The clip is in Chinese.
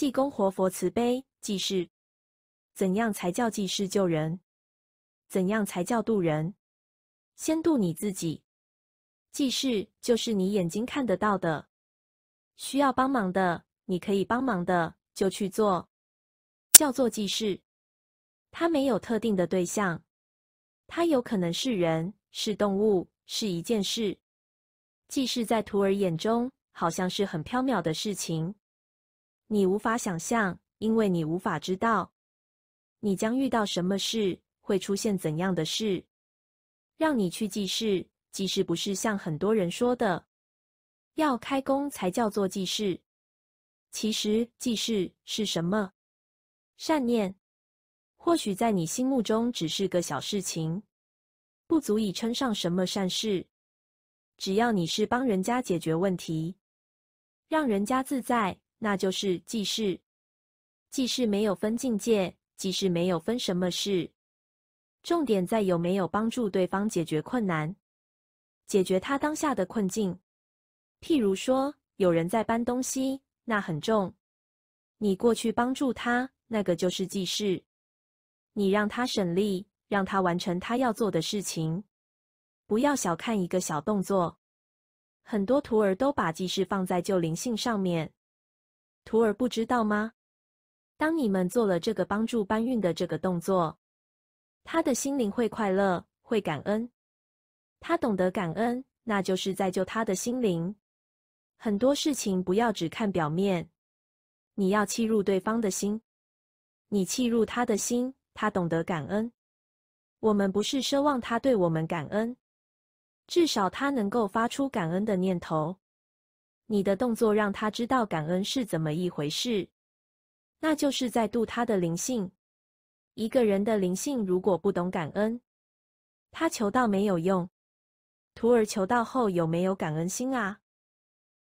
济公活佛慈悲济世，怎样才叫济世救人？怎样才叫渡人？先渡你自己。济世就是你眼睛看得到的，需要帮忙的，你可以帮忙的就去做，叫做济世。它没有特定的对象，它有可能是人，是动物，是一件事。济世在徒儿眼中好像是很飘渺的事情。你无法想象，因为你无法知道你将遇到什么事，会出现怎样的事，让你去记事。记事不是像很多人说的要开工才叫做记事。其实记事是什么？善念，或许在你心目中只是个小事情，不足以称上什么善事。只要你是帮人家解决问题，让人家自在。那就是既是。既是没有分境界，既是没有分什么事，重点在有没有帮助对方解决困难，解决他当下的困境。譬如说，有人在搬东西，那很重，你过去帮助他，那个就是记事。你让他省力，让他完成他要做的事情。不要小看一个小动作，很多徒儿都把记事放在救灵性上面。徒儿不知道吗？当你们做了这个帮助搬运的这个动作，他的心灵会快乐，会感恩。他懂得感恩，那就是在救他的心灵。很多事情不要只看表面，你要切入对方的心。你切入他的心，他懂得感恩。我们不是奢望他对我们感恩，至少他能够发出感恩的念头。你的动作让他知道感恩是怎么一回事，那就是在度他的灵性。一个人的灵性如果不懂感恩，他求道没有用。徒儿求道后有没有感恩心啊？